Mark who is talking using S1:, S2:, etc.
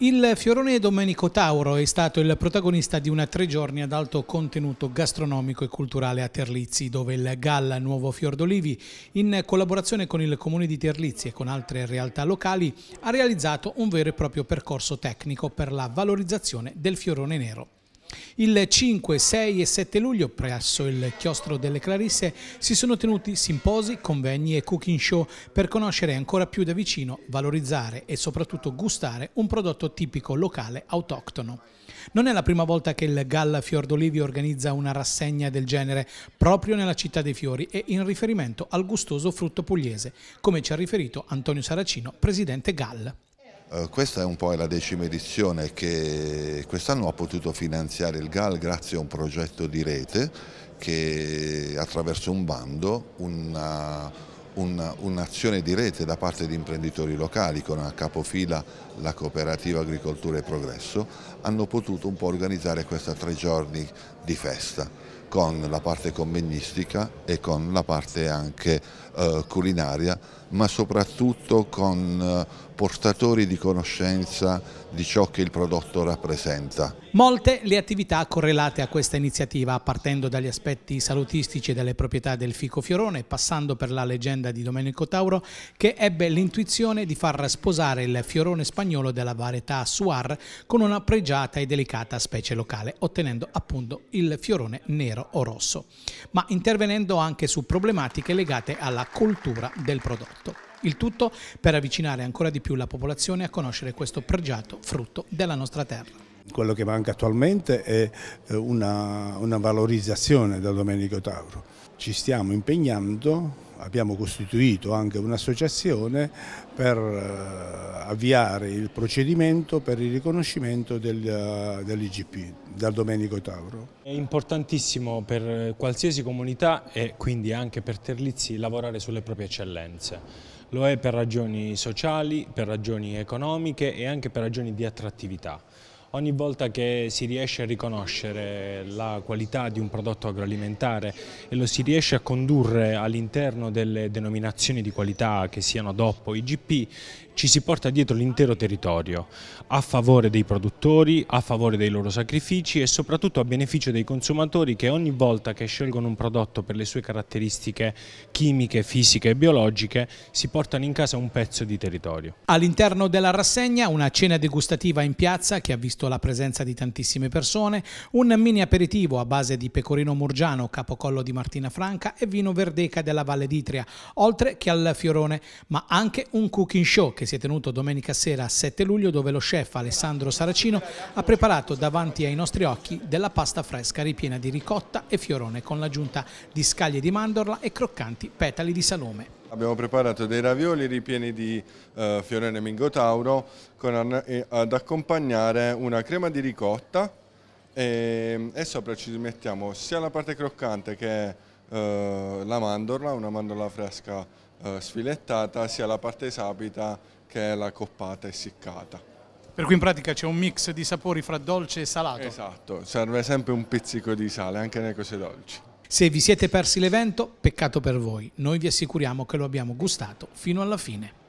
S1: Il fiorone Domenico Tauro è stato il protagonista di una tre giorni ad alto contenuto gastronomico e culturale a Terlizzi, dove il Galla Nuovo Fior d'Olivi, in collaborazione con il comune di Terlizzi e con altre realtà locali, ha realizzato un vero e proprio percorso tecnico per la valorizzazione del fiorone nero. Il 5, 6 e 7 luglio presso il chiostro delle Clarisse si sono tenuti simposi, convegni e cooking show per conoscere ancora più da vicino, valorizzare e soprattutto gustare un prodotto tipico locale autoctono. Non è la prima volta che il Galla Fiordolivio organizza una rassegna del genere proprio nella città dei fiori e in riferimento al gustoso frutto pugliese, come ci ha riferito Antonio Saracino, presidente Gall.
S2: Eh, questa è un po' la decima edizione che quest'anno ha potuto finanziare il GAL grazie a un progetto di rete che attraverso un bando, un'azione di rete da parte di imprenditori locali con a capofila la cooperativa Agricoltura e Progresso, hanno potuto un po' organizzare questi tre giorni di festa con la parte convegnistica e con la parte anche eh, culinaria, ma soprattutto con eh, portatori di conoscenza di ciò che il prodotto rappresenta.
S1: Molte le attività correlate a questa iniziativa, partendo dagli aspetti salutistici delle proprietà del fico fiorone, passando per la leggenda di Domenico Tauro, che ebbe l'intuizione di far sposare il fiorone spagnolo della varietà Suar con una pregiata e delicata specie locale, ottenendo appunto il fiorone nero nero o rosso, ma intervenendo anche su problematiche legate alla cultura del prodotto. Il tutto per avvicinare ancora di più la popolazione a conoscere questo pregiato frutto della nostra terra
S3: quello che manca attualmente è eh, una, una, valorizzazione del Domenico Tauro. Ci stiamo impegnando abbiamo costituito anche un'associazione per eh, avviare il procedimento per il riconoscimento del, eh, dell'IGP, dal Domenico Tauro.
S4: È importantissimo per qualsiasi comunità e quindi anche per Terlizzi lavorare sulle proprie eccellenze. Lo è per ragioni sociali, per ragioni economiche e anche per ragioni di attrattività. Ogni volta che si riesce a riconoscere la qualità di un prodotto agroalimentare e lo si riesce a condurre all'interno delle denominazioni di qualità che siano DOP o IGP, ci si porta dietro l'intero territorio, a favore dei produttori, a favore dei loro sacrifici e soprattutto a beneficio dei consumatori che ogni volta che scelgono un prodotto per le sue caratteristiche chimiche, fisiche e biologiche si portano in casa un pezzo di territorio.
S1: All'interno della rassegna una cena degustativa in piazza che ha visto la presenza di tantissime persone, un mini aperitivo a base di pecorino murgiano, capocollo di Martina Franca e vino verdeca della Valle d'Itria, oltre che al fiorone, ma anche un cooking show che si è tenuto domenica sera 7 luglio dove lo chef Alessandro Saracino ha preparato davanti ai nostri occhi della pasta fresca ripiena di ricotta e fiorone con l'aggiunta di scaglie di mandorla e croccanti petali di salome.
S3: Abbiamo preparato dei ravioli ripieni di eh, fiorone mingotauro con, eh, ad accompagnare una crema di ricotta e, ehm, e, sopra ci mettiamo sia la parte croccante che eh, la mandorla, una mandorla fresca eh, sfilettata sia la parte sapita che la coppata essiccata.
S1: Per cui in pratica c'è un mix di sapori fra dolce e salato. Esatto,
S3: serve sempre un pizzico di sale anche nelle cose dolci.
S1: Se vi siete persi l'evento, peccato per voi. Noi vi assicuriamo che lo abbiamo gustato fino alla fine.